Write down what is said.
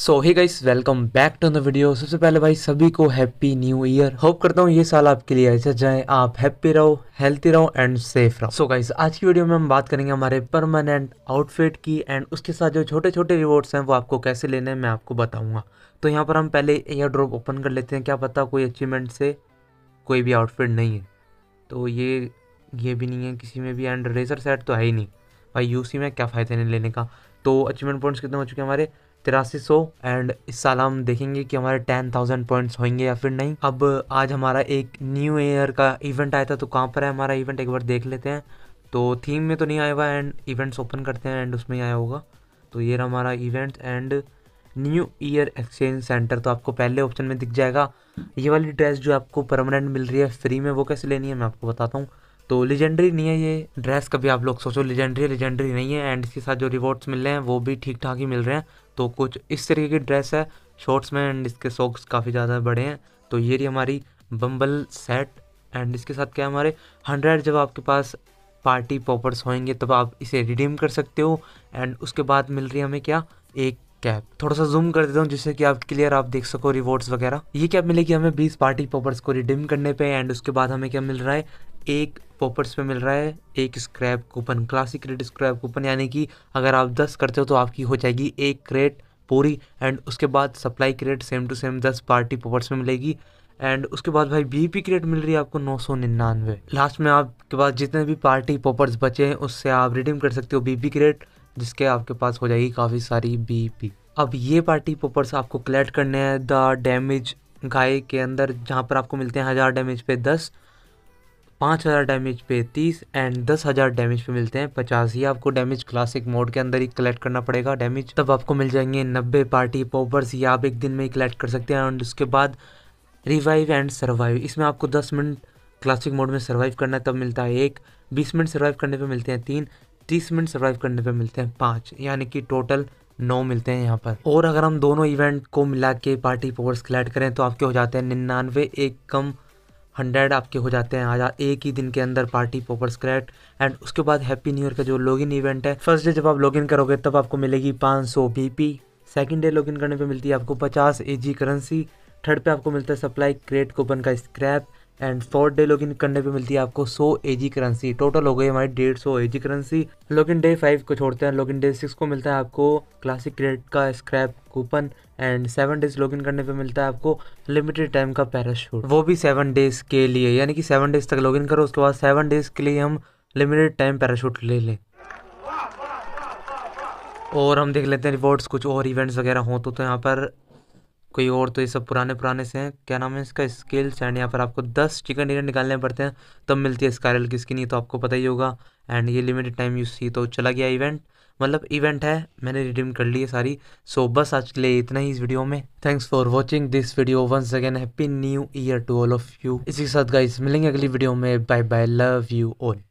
so hi guys welcome back to the video सबसे पहले भाई सभी को हैप्पी न्यू ईयर होप करता हूँ ये साल आपके लिए ऐसा जाए आप हैप्पी रहो हेल्थी रहो एंड सेफ रहो सो गाइस आज की वीडियो में हम बात करेंगे हमारे परमानेंट आउटफिट की एंड उसके साथ जो छोटे छोटे रिवॉर्ड्स हैं वो आपको कैसे लेने हैं मैं आपको बताऊँगा तो यहाँ पर हम पहले एयर ड्रॉप ओपन कर लेते हैं क्या पता कोई अचीवमेंट से कोई भी आउटफिट नहीं है तो ये ये भी नहीं है किसी में भी एंड रेजर सेट तो है ही नहीं भाई यूसी में क्या फ़ायदे नहीं लेने का तो अचीवमेंट पॉइंट्स कितने हो चुके हैं हमारे तिरासी सौ एंड इस साल हम देखेंगे कि हमारे टेन थाउजेंड पॉइंट्स होंगे या फिर नहीं अब आज हमारा एक न्यू ईयर का इवेंट आया था तो कहाँ पर है हमारा इवेंट एक बार देख लेते हैं तो थीम में तो नहीं आया हुआ एंड इवेंट्स ओपन करते हैं एंड उसमें आया होगा तो ये रहा हमारा event and new year exchange centre तो आपको पहले ऑप्शन में दिख जाएगा ये वाली ड्रेस जो आपको परमानेंट मिल रही है फ्री में वो कैसे लेनी है मैं आपको बताता हूँ तो लेजेंडरी नहीं है ये ड्रेस कभी आप लोग सोचो लेजेंडरी लेजेंडरी नहीं है एंड इसके साथ जो रिवॉर्ड्स मिल रहे हैं वो भी ठीक ठाक ही मिल रहे हैं तो कुछ इस तरीके की ड्रेस है शॉर्ट्स में एंड इसके सॉक्स काफ़ी ज़्यादा बड़े हैं तो ये रही हमारी बम्बल सेट एंड इसके साथ क्या है हमारे हंड्रेड जब आपके पास पार्टी पॉपर्स होंगे तब आप इसे रिडीम कर सकते हो एंड उसके बाद मिल रही है हमें क्या एक कैप थोड़ा सा जूम कर देता हूँ जिससे कि आप क्लियर आप देख सको रिवॉर्ड्स वगैरह ये कैप मिलेगी हमें 20 पार्टी पॉपर्स को रिडीम करने पे एंड उसके बाद हमें क्या मिल रहा है एक पॉपर्स पे मिल रहा है एक scrap coupon classic crate scrap coupon यानी कि अगर आप दस करते हो तो आपकी हो जाएगी एक क्रेट पूरी एंड उसके बाद supply crate same to same दस पार्टी पॉपर्स में मिलेगी एंड उसके बाद भाई बी पी क्रेट मिल रही है आपको नौ सौ निन्यानवे लास्ट में आपके पास जितने भी पार्टी पॉपर्स बचे हैं उससे आप रिडीम कर सकते हो बी पी क्रेट जिसके आपके पास हो जाएगी काफ़ी सारी बी पी अब ये पार्टी पॉपर्स आपको कलेक्ट करने हैं द डैमेज गाय के अंदर जहाँ पर आपको मिलते हैं हज़ार डैमेज पे दस पाँच हज़ार डैमेज पे तीस एंड दस हज़ार डैमेज पे मिलते हैं पचास ही आपको डैमेज क्लासिक मोड के अंदर ही कलेक्ट करना पड़ेगा डैमेज तब आपको मिल जाएंगे नब्बे पार्टी पॉपर्स ये आप एक दिन में ही कलेक्ट कर सकते हैं एंड उसके बाद रिवाइव एंड सर्वाइव इसमें आपको दस मिनट क्लासिक मोड में सर्वाइव करना तब मिलता है एक बीस मिनट सर्वाइव करने पर मिलते हैं तीन तीस मिनट सर्वाइव करने पर मिलते हैं पाँच यानी कि टोटल नौ मिलते हैं यहाँ पर और अगर हम दोनों इवेंट को मिला के पार्टी पॉवर्स कलेक्ट करें तो आपके हो जाते हैं निन्यानवे एक कम हंड्रेड आपके हो जाते हैं आज एक ही दिन के अंदर पार्टी पोपर स्क्रैट एंड उसके बाद हैप्पी न्यू ईयर का जो लॉगिन इवेंट है फर्स्ट डे जब आप लॉगिन करोगे तब आपको मिलेगी 500 सौ B P second day login करने पे मिलती है आपको 50 ए करेंसी थर्ड पे आपको मिलता है सप्लाई क्रेट कूपन का scrap and fourth day login करने पे मिलती है आपको 100 एजी करेंसी टोटल हो गई हमारी डेढ़ सौ AG currency login day five को छोड़ते हैं लॉगिन डे सिक्स को मिलता है आपको क्लासिक क्रेडिट का scrap coupon and seven days login करने पे मिलता है आपको लिमिटेड टाइम का पैराशूट वो भी सेवन डेज के लिए यानी कि सेवन डेज तक लॉगिन करो उसके बाद सेवन डेज के लिए हम लिमिटेड टाइम पैराशूट ले लें और हम देख लेते हैं रिवॉर्ड्स कुछ और इवेंट्स वगैरह हों तो, तो यहाँ पर कोई और तो ये सब पुराने पुराने से हैं क्या नाम है इसका स्किल्स एंड यहाँ पर आपको दस चिकन डिनर निकालने पड़ते हैं तब तो मिलती है स्कारल की स्किन ये तो आपको पता ही होगा एंड ये लिमिटेड टाइम यूज थी तो चला गया इवेंट मतलब इवेंट है मैंने रिडीम कर ली है सारी सो बस आज के लिए इतना ही इस वीडियो में thanks for watching this video once again happy new year to all of you इसी के साथ गाइस मिलेंगे अगली वीडियो में bye bye love you all